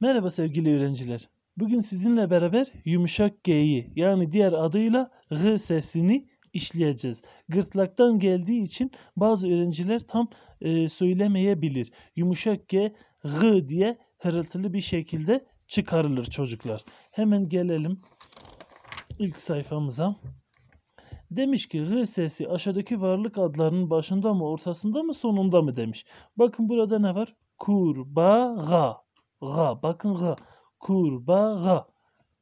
Merhaba sevgili öğrenciler. Bugün sizinle beraber yumuşak G'yi yani diğer adıyla G sesini işleyeceğiz. Gırtlaktan geldiği için bazı öğrenciler tam e, söylemeyebilir. Yumuşak G, G diye hırıltılı bir şekilde çıkarılır çocuklar. Hemen gelelim ilk sayfamıza. Demiş ki R sesi aşağıdaki varlık adlarının başında mı, ortasında mı, sonunda mı demiş. Bakın burada ne var? Kurbağa. G, Bakın G, Kurbağa.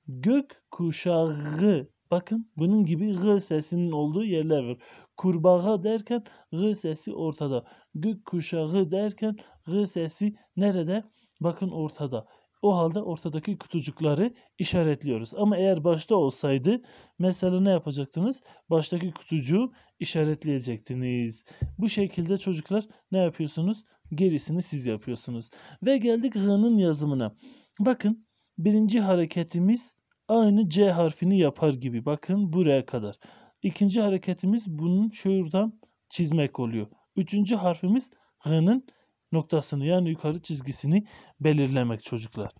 Gök kuşağı. Bakın bunun gibi g sesinin olduğu yerler var. Kurbağa derken g sesi ortada. Gök kuşağı derken g sesi nerede? Bakın ortada. O halde ortadaki kutucukları işaretliyoruz. Ama eğer başta olsaydı mesela ne yapacaktınız? Baştaki kutucuğu işaretleyecektiniz. Bu şekilde çocuklar ne yapıyorsunuz? Gerisini siz yapıyorsunuz. Ve geldik H'nın yazımına. Bakın birinci hareketimiz aynı C harfini yapar gibi. Bakın buraya kadar. İkinci hareketimiz bunun şuradan çizmek oluyor. Üçüncü harfimiz H'nın noktasını yani yukarı çizgisini belirlemek çocuklar.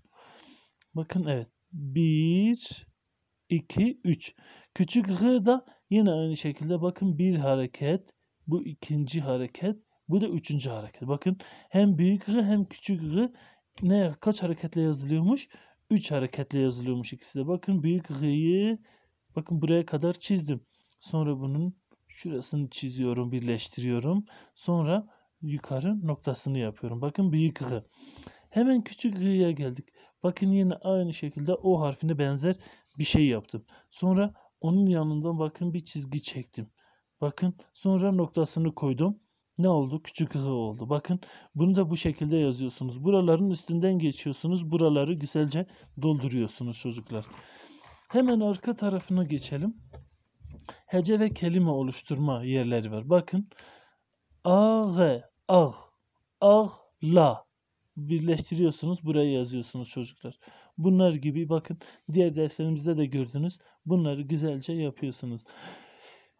Bakın evet. 1 2 3. Küçük H da yine aynı şekilde bakın bir hareket, bu ikinci hareket, bu da üçüncü hareket. Bakın hem büyük R hem küçük R ne kaç hareketle yazılıyormuş? Üç hareketle yazılıyormuş ikisi de. Bakın büyük R'yi bakın buraya kadar çizdim. Sonra bunun şurasını çiziyorum, birleştiriyorum. Sonra yukarı noktasını yapıyorum. Bakın büyük R. Hemen küçük R'ye geldik. Bakın yine aynı şekilde O harfine benzer bir şey yaptım. Sonra onun yanından bakın bir çizgi çektim. Bakın sonra noktasını koydum ne oldu? Küçük kızı oldu. Bakın bunu da bu şekilde yazıyorsunuz. Buraların üstünden geçiyorsunuz. Buraları güzelce dolduruyorsunuz çocuklar. Hemen arka tarafına geçelim. Hece ve kelime oluşturma yerleri var. Bakın. a g ağ, ağ, la birleştiriyorsunuz. Buraya yazıyorsunuz çocuklar. Bunlar gibi bakın diğer derslerimizde de gördünüz. Bunları güzelce yapıyorsunuz.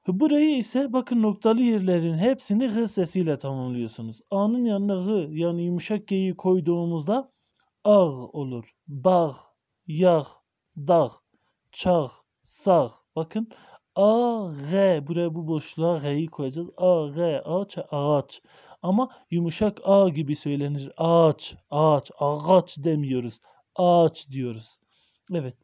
Burayı ise bakın noktalı yerlerin hepsini hı sesiyle tamamlıyorsunuz. A'nın yanına hı yani yumuşak geyi koyduğumuzda ağ olur. Bağ, yağ, dağ, çağ, sağ. Bakın A, G. Buraya bu boşluğa G'yi koyacağız. A, G, ağaç, ağaç. Ama yumuşak A gibi söylenir. Ağaç, ağaç, ağaç demiyoruz. Ağaç diyoruz. Evet.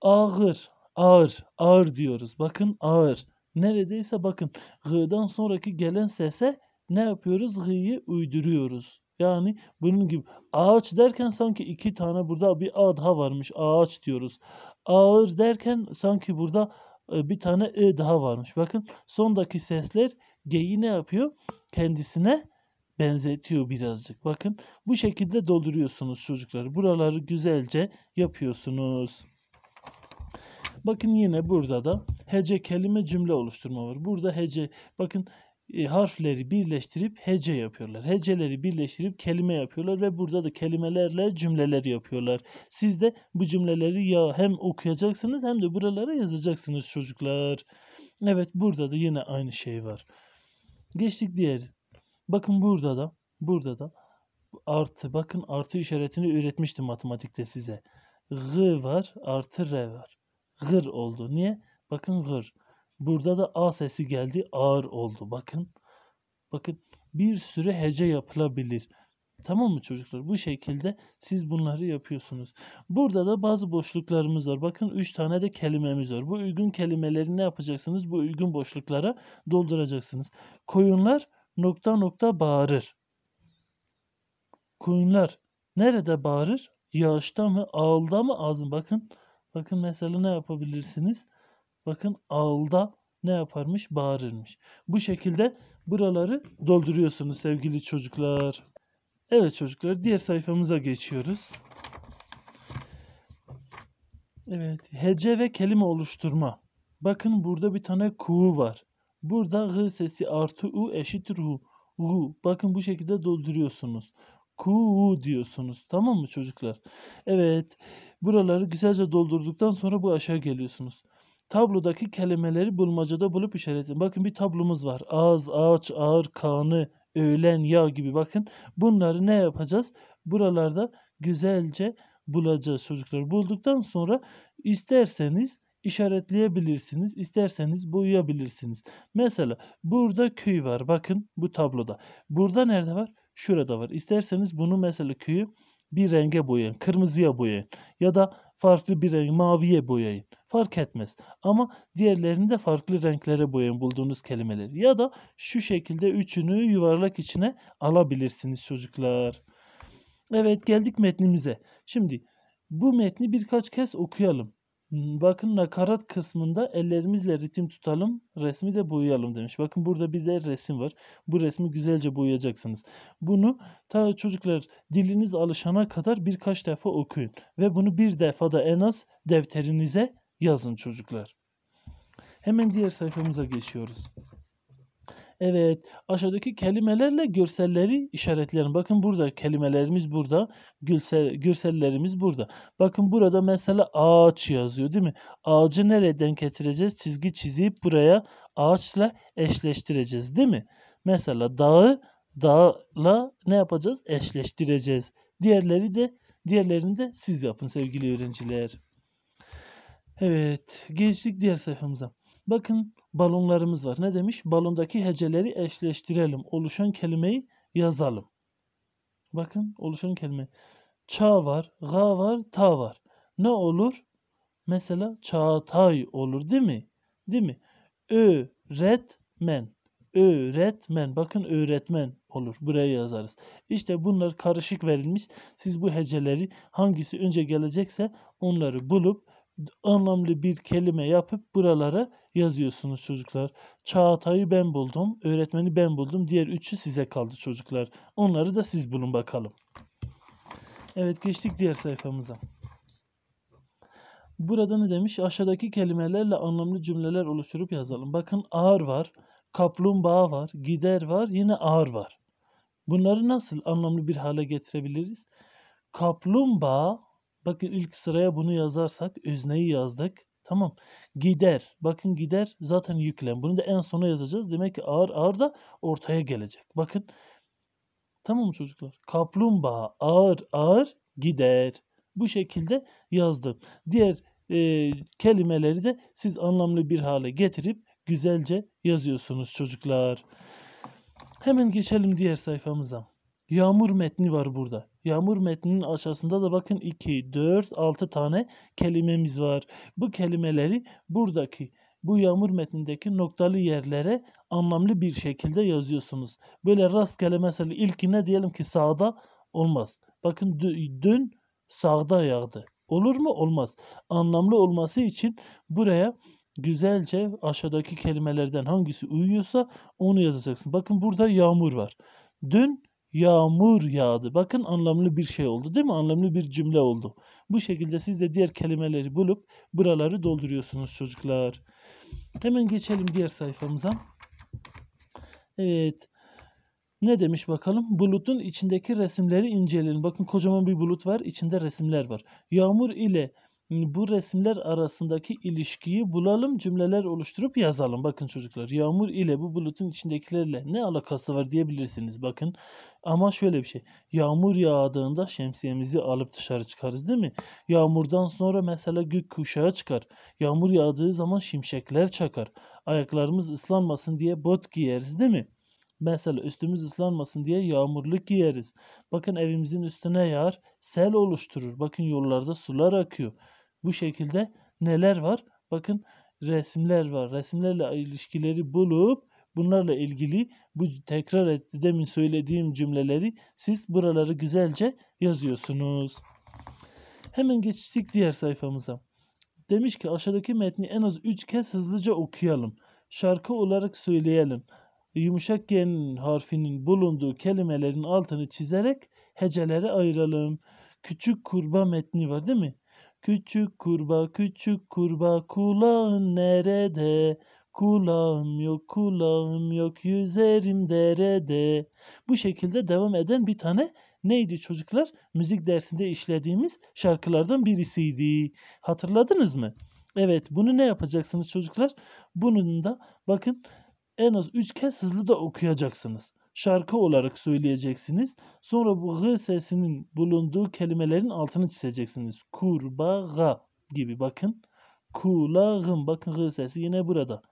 Ağır, Ağır, ağır diyoruz. Bakın ağır. Neredeyse bakın gı'dan sonraki gelen sese ne yapıyoruz? Gı'yı uyduruyoruz. Yani bunun gibi ağaç derken sanki iki tane burada bir a daha varmış. Ağaç diyoruz. Ağır derken sanki burada e, bir tane e daha varmış. Bakın sondaki sesler geyi ne yapıyor? Kendisine benzetiyor birazcık. Bakın bu şekilde dolduruyorsunuz çocuklar. Buraları güzelce yapıyorsunuz. Bakın yine burada da hece kelime cümle oluşturma var. Burada hece bakın e, harfleri birleştirip hece yapıyorlar. Heceleri birleştirip kelime yapıyorlar ve burada da kelimelerle cümleler yapıyorlar. Siz de bu cümleleri ya hem okuyacaksınız hem de buralara yazacaksınız çocuklar. Evet burada da yine aynı şey var. Geçtik diğer. Bakın burada da burada da artı bakın artı işaretini üretmiştim matematikte size. G var artı R var gır oldu. Niye? Bakın gır. Burada da a sesi geldi ağır oldu. Bakın. Bakın bir sürü hece yapılabilir. Tamam mı çocuklar? Bu şekilde siz bunları yapıyorsunuz. Burada da bazı boşluklarımız var. Bakın 3 tane de kelimemiz var. Bu uygun kelimeleri ne yapacaksınız? Bu uygun boşluklara dolduracaksınız. Koyunlar nokta nokta bağırır. Koyunlar nerede bağırır? Yağışta mı? Ağılda mı? Ağzın bakın. Bakın mesela ne yapabilirsiniz? Bakın ağılda ne yaparmış? Bağırırmış. Bu şekilde buraları dolduruyorsunuz sevgili çocuklar. Evet çocuklar diğer sayfamıza geçiyoruz. Evet hece ve kelime oluşturma. Bakın burada bir tane ku var. Burada g sesi artı u eşittir hu. U. Bakın bu şekilde dolduruyorsunuz ku diyorsunuz. Tamam mı çocuklar? Evet. Buraları güzelce doldurduktan sonra bu aşağı geliyorsunuz. Tablodaki kelimeleri bulmacada bulup işaretin. Bakın bir tablomuz var. Ağız, ağaç, ağır, kanı, öğlen, yağ gibi. Bakın bunları ne yapacağız? Buralarda güzelce bulacağız çocuklar. Bulduktan sonra isterseniz işaretleyebilirsiniz. isterseniz boyayabilirsiniz. Mesela burada köy var. Bakın bu tabloda. Burada nerede var? şurada var. İsterseniz bunu mesela köyü bir renge boyayın. Kırmızıya boyayın. Ya da farklı bir renk maviye boyayın. Fark etmez. Ama diğerlerini de farklı renklere boyayın bulduğunuz kelimeleri. Ya da şu şekilde üçünü yuvarlak içine alabilirsiniz çocuklar. Evet geldik metnimize. Şimdi bu metni birkaç kez okuyalım. Hmm, bakın nakarat kısmında ellerimizle ritim tutalım, resmi de boyayalım demiş. Bakın burada bir de resim var. Bu resmi güzelce boyayacaksınız. Bunu ta çocuklar diliniz alışana kadar birkaç defa okuyun. Ve bunu bir defada en az defterinize yazın çocuklar. Hemen diğer sayfamıza geçiyoruz. Evet, aşağıdaki kelimelerle görselleri işaretleyelim. Bakın burada kelimelerimiz burada, görsel, görsellerimiz burada. Bakın burada mesela ağaç yazıyor değil mi? Ağacı nereden getireceğiz? Çizgi çizip buraya ağaçla eşleştireceğiz değil mi? Mesela dağı dağla ne yapacağız? Eşleştireceğiz. Diğerleri de diğerlerini de siz yapın sevgili öğrenciler. Evet, geçtik diğer sayfamıza. Bakın balonlarımız var. Ne demiş? Balondaki heceleri eşleştirelim. Oluşan kelimeyi yazalım. Bakın oluşan kelime. Ça var, ga var, ta var. Ne olur? Mesela çağatay olur değil mi? Değil mi? Öğretmen. Öğretmen. Bakın öğretmen olur. Buraya yazarız. İşte bunlar karışık verilmiş. Siz bu heceleri hangisi önce gelecekse onları bulup anlamlı bir kelime yapıp buralara yazıyorsunuz çocuklar. Çağatay'ı ben buldum, öğretmeni ben buldum. Diğer üçü size kaldı çocuklar. Onları da siz bulun bakalım. Evet geçtik diğer sayfamıza. Burada ne demiş? Aşağıdaki kelimelerle anlamlı cümleler oluşturup yazalım. Bakın ağır var, kaplumbağa var, gider var, yine ağır var. Bunları nasıl anlamlı bir hale getirebiliriz? Kaplumbağa Bakın ilk sıraya bunu yazarsak özneyi yazdık. Tamam. Gider. Bakın gider zaten yüklen. Bunu da en sona yazacağız. Demek ki ağır ağır da ortaya gelecek. Bakın. Tamam mı çocuklar? Kaplumbağa ağır ağır gider. Bu şekilde yazdım. Diğer e, kelimeleri de siz anlamlı bir hale getirip güzelce yazıyorsunuz çocuklar. Hemen geçelim diğer sayfamıza. Yağmur metni var burada. Yağmur metninin aşağısında da bakın 2, 4, 6 tane kelimemiz var. Bu kelimeleri buradaki bu yağmur metnindeki noktalı yerlere anlamlı bir şekilde yazıyorsunuz. Böyle rastgele mesela ilkine diyelim ki sağda olmaz. Bakın dün sağda yağdı. Olur mu? Olmaz. Anlamlı olması için buraya güzelce aşağıdaki kelimelerden hangisi uyuyorsa onu yazacaksın. Bakın burada yağmur var. Dün yağmur yağdı. Bakın anlamlı bir şey oldu değil mi? Anlamlı bir cümle oldu. Bu şekilde siz de diğer kelimeleri bulup buraları dolduruyorsunuz çocuklar. Hemen geçelim diğer sayfamıza. Evet. Ne demiş bakalım? Bulutun içindeki resimleri inceleyelim. Bakın kocaman bir bulut var. içinde resimler var. Yağmur ile bu resimler arasındaki ilişkiyi bulalım cümleler oluşturup yazalım. Bakın çocuklar yağmur ile bu bulutun içindekilerle ne alakası var diyebilirsiniz bakın. Ama şöyle bir şey yağmur yağdığında şemsiyemizi alıp dışarı çıkarız değil mi? Yağmurdan sonra mesela gök kuşağı çıkar. Yağmur yağdığı zaman şimşekler çakar. Ayaklarımız ıslanmasın diye bot giyeriz değil mi? Mesela üstümüz ıslanmasın diye yağmurluk giyeriz. Bakın evimizin üstüne yağar, sel oluşturur. Bakın yollarda sular akıyor. Bu şekilde neler var? Bakın resimler var. Resimlerle ilişkileri bulup bunlarla ilgili bu tekrar etti demin söylediğim cümleleri siz buraları güzelce yazıyorsunuz. Hemen geçtik diğer sayfamıza. Demiş ki aşağıdaki metni en az 3 kez hızlıca okuyalım. Şarkı olarak söyleyelim. Yumuşak gen harfinin bulunduğu kelimelerin altını çizerek hecelere ayıralım. Küçük kurba metni var değil mi? Küçük kurba, küçük kurba, kulağın nerede? Kulağım yok kulağım yok yüzerim derede. Bu şekilde devam eden bir tane neydi çocuklar? Müzik dersinde işlediğimiz şarkılardan birisiydi. Hatırladınız mı? Evet bunu ne yapacaksınız çocuklar? Bunun da bakın en az 3 kez hızlı da okuyacaksınız şarkı olarak söyleyeceksiniz. Sonra bu g sesinin bulunduğu kelimelerin altını çizeceksiniz. Kurbağa gibi bakın. Kulağım bakın g sesi yine burada.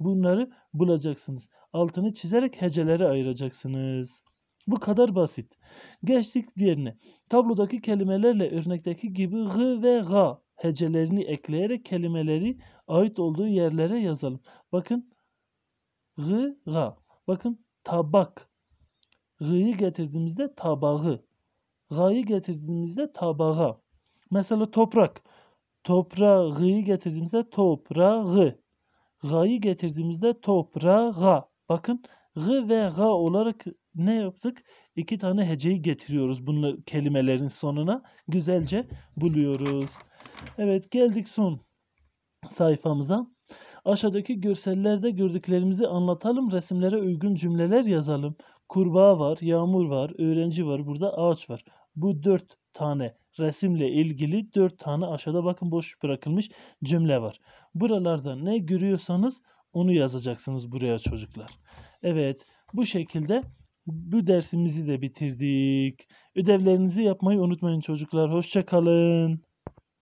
Bunları bulacaksınız. Altını çizerek hecelere ayıracaksınız. Bu kadar basit. Geçtik diğerine. Tablodaki kelimelerle örnekteki gibi g ve ga hecelerini ekleyerek kelimeleri ait olduğu yerlere yazalım. Bakın g ga. Bakın tabak. G'yi getirdiğimizde tabağı. G'yi getirdiğimizde tabağa. Mesela toprak. Toprağı getirdiğimizde toprağı. G'yi getirdiğimizde toprağa. Bakın g ve g olarak ne yaptık? İki tane heceyi getiriyoruz bunun kelimelerin sonuna. Güzelce buluyoruz. Evet geldik son sayfamıza. Aşağıdaki görsellerde gördüklerimizi anlatalım, resimlere uygun cümleler yazalım. Kurbağa var, yağmur var, öğrenci var, burada ağaç var. Bu dört tane resimle ilgili dört tane aşağıda bakın boş bırakılmış cümle var. Buralarda ne görüyorsanız onu yazacaksınız buraya çocuklar. Evet bu şekilde bu dersimizi de bitirdik. Ödevlerinizi yapmayı unutmayın çocuklar. Hoşçakalın.